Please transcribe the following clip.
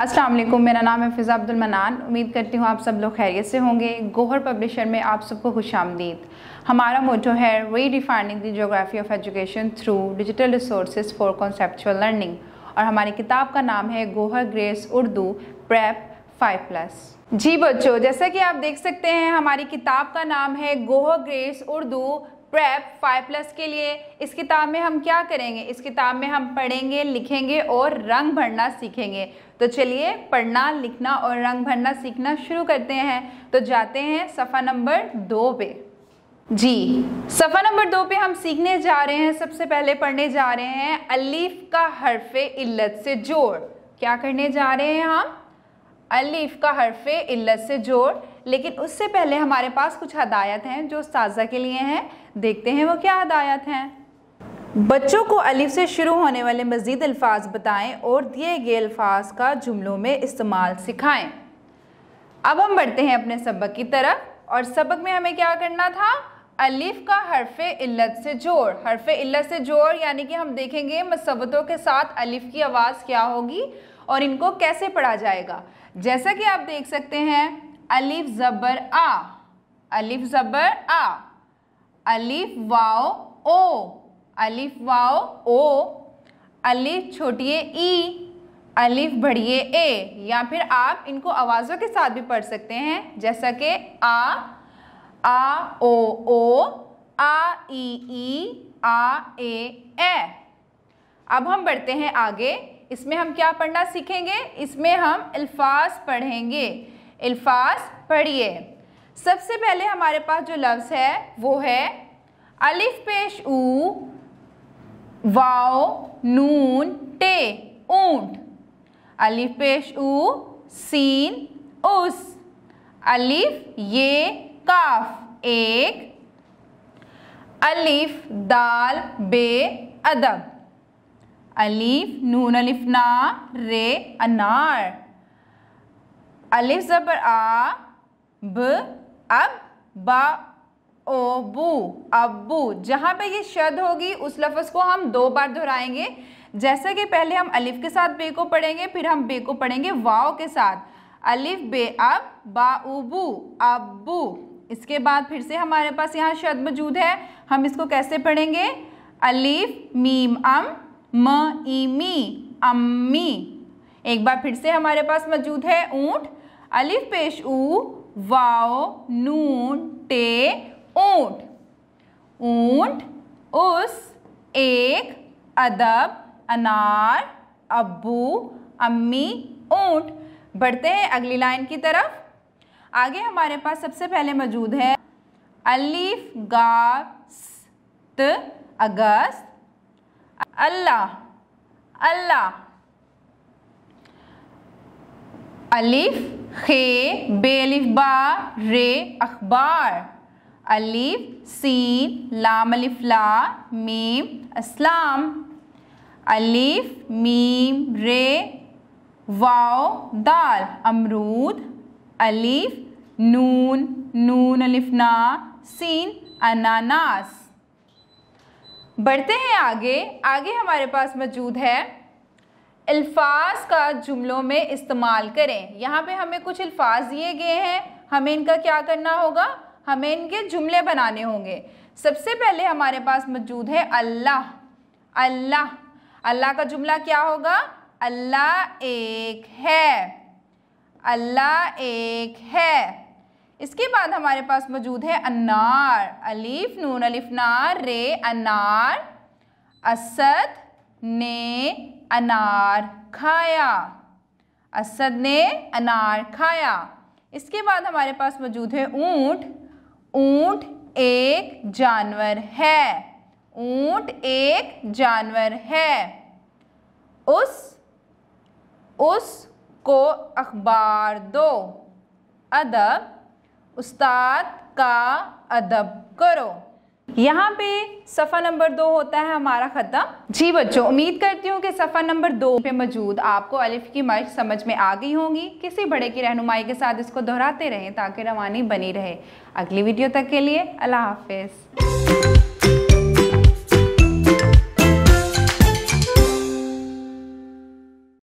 अस्सलाम वालेकुम मेरा नाम है फ़िज़ा अब्दुल मनान उम्मीद करती हूँ आप सब लोग खैरियत से होंगे गोहर पब्लिशर में आप सबको खुश आमदीद हमारा मोटो है redefining the geography of education through digital resource for conceptual learning और हमारी किताब का नाम है Gohar grace Urdu prep five plus जी बच्चों जैसा कि आप देख सकते हैं हमारी किताब का नाम है Gohar grace Urdu prep five plus के लिए इस किताब में हम क्या करेंगे इस किताब में हम पढ़ेंगे लिखेंगे और रंग भरना सीखेंगे तो चलिए पढ़ना लिखना और रंग भरना सीखना शुरू करते हैं तो जाते हैं सफ़ा नंबर दो पे जी सफ़ा नंबर दो पे हम सीखने जा रहे हैं सबसे पहले पढ़ने जा रहे हैं अलीफ का हरफ इल्लत से जोड़ क्या करने जा रहे हैं हम अलीफ का हरफ इल्लत से जोड़ लेकिन उससे पहले हमारे पास कुछ हदायत हैं जो साजा के लिए हैं देखते हैं वो क्या हदायत हैं बच्चों को अलिफ से शुरू होने वाले मज़ीद अल्फाज बताएं और दिए गए अल्फाज का जुमलों में इस्तेमाल सिखाएं अब हम बढ़ते हैं अपने सबक की तरफ और सबक में हमें क्या करना था अलिफ का हरफ इल्लत से जोड़ हरफ इल्लत से जोड़ यानी कि हम देखेंगे मसवतों के साथ अलिफ की आवाज़ क्या होगी और इनको कैसे पढ़ा जाएगा जैसा कि आप देख सकते हैं अलिफ ज़बर आ अलिफ ज़बर आ अलिफ वाओ ओ अलिफ वाओ ओ अलिफ छोटिए ई अलिफ बढ़िए ए या फिर आप इनको आवाज़ों के साथ भी पढ़ सकते हैं जैसा कि आ आ ओ ओ आ ई ई आ ए ए अब हम बढ़ते हैं आगे इसमें हम क्या पढ़ना सीखेंगे इसमें हम अल्फाज पढ़ेंगे अल्फाज पढ़िए सबसे पहले हमारे पास जो लफ्ज़ है वो है अलिफ पेश ऊ वाओ नून टे ऊंट अलिफ पेश ऊ सीन उस अलिफ ये काफ एक अलिफ दाल बे अदब अलीफ नून अलिफ ना रे अनार अलिफ ज़बर आ ब अब बा बू अबू जहाँ पे ये शद होगी उस लफ्ज़ को हम दो बार दोहराएंगे जैसा कि पहले हम अलिफ के साथ बे को पढ़ेंगे फिर हम बे को पढ़ेंगे वाओ के साथ अलिफ बे अब बा उबू अबू इसके बाद फिर से हमारे पास यहाँ शद मौजूद है हम इसको कैसे पढ़ेंगे अलिफ मीम अम म ईमी मी अम्मी एक बार फिर से हमारे पास मौजूद है ऊंट अलिफ पेश ऊ वाओ नून टे ऊंट ऊंट उस एक अदब अनार अबू अम्मी ऊंट बढ़ते हैं अगली लाइन की तरफ आगे हमारे पास सबसे पहले मौजूद है अलिफ गास्त अगस्त अल्लाह अल्लाह अलिफ खे बेलिफ बा रे अखबार अलिफ सीन लाम अलिफ ला मीम असलाम अलिफ मीम रे वाओ दाल अमरूद अलिफ नून नून अलिफ ना सीन अनानास बढ़ते हैं आगे आगे हमारे पास मौजूद है अल्फाज का जुमलों में इस्तेमाल करें यहाँ पे हमें कुछ अल्फाज दिए गए हैं हमें इनका क्या करना होगा हमें इनके जुमले बनाने होंगे सबसे पहले हमारे पास मौजूद है अल्लाह अल्लाह अल्लाह का जुमला क्या होगा अल्लाह एक है अल्लाह एक है इसके बाद हमारे पास मौजूद है अनार अलीफ नून अलिफ नार रे अनार असद ने अनार खाया असद ने अनार खाया इसके बाद हमारे पास मौजूद है ऊंट ऊंट एक जानवर है ऊंट एक जानवर है उस उस को अखबार दो अदब उस्ताद का अदब करो यहाँ पे सफ़ा नंबर दो होता है हमारा ख़त्म जी बच्चों उम्मीद करती हूँ कि सफ़ा नंबर दो पे मौजूद आपको अलिफ की मर्ज समझ में आ गई होंगी किसी बड़े की रहनुमाई के साथ इसको दोहराते रहें ताकि रवानी बनी रहे अगली वीडियो तक के लिए अल्लाह हाफिज़